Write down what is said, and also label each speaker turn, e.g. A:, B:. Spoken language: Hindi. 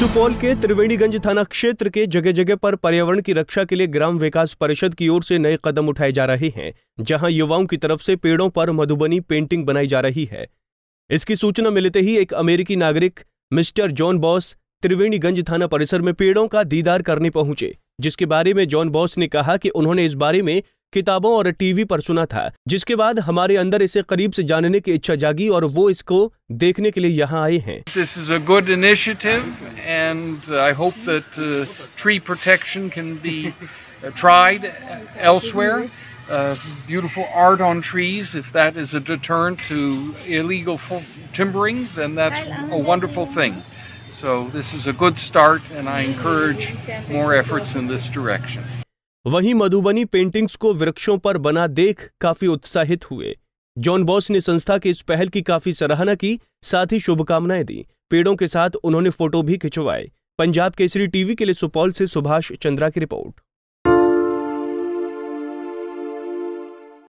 A: सुपौल के त्रिवेणीगंज थाना क्षेत्र के जगह जगह पर पर्यावरण की रक्षा के लिए ग्राम विकास परिषद की ओर से नए कदम उठाए जा रहे हैं जहां युवाओं की तरफ से पेड़ों पर मधुबनी पेंटिंग बनाई जा रही है इसकी सूचना मिलते ही एक अमेरिकी नागरिक मिस्टर जॉन बॉस त्रिवेणीगंज थाना परिसर में पेड़ों का दीदार करने पहुंचे जिसके बारे में जॉन बॉस ने कहा कि उन्होंने इस बारे में किताबों और टीवी पर सुना था जिसके बाद हमारे अंदर इसे करीब से जानने की इच्छा जागी और वो इसको देखने के लिए यहाँ आए हैं
B: this is a good initiative and I hope that uh, tree protection can be uh, tried elsewhere. Uh, beautiful art on trees, if that is a deterrent to illegal timbering, then that's a wonderful thing. So this is a good
A: start, and I encourage more efforts in this direction. वहीं मधुबनी पेंटिंग्स को वृक्षों पर बना देख काफी उत्साहित हुए जॉन बॉस ने संस्था के इस पहल की काफी सराहना की साथ ही शुभकामनाएं दी पेड़ों के साथ उन्होंने फोटो भी खिंचवाए पंजाब केसरी टीवी के लिए सुपौल से सुभाष चंद्रा की रिपोर्ट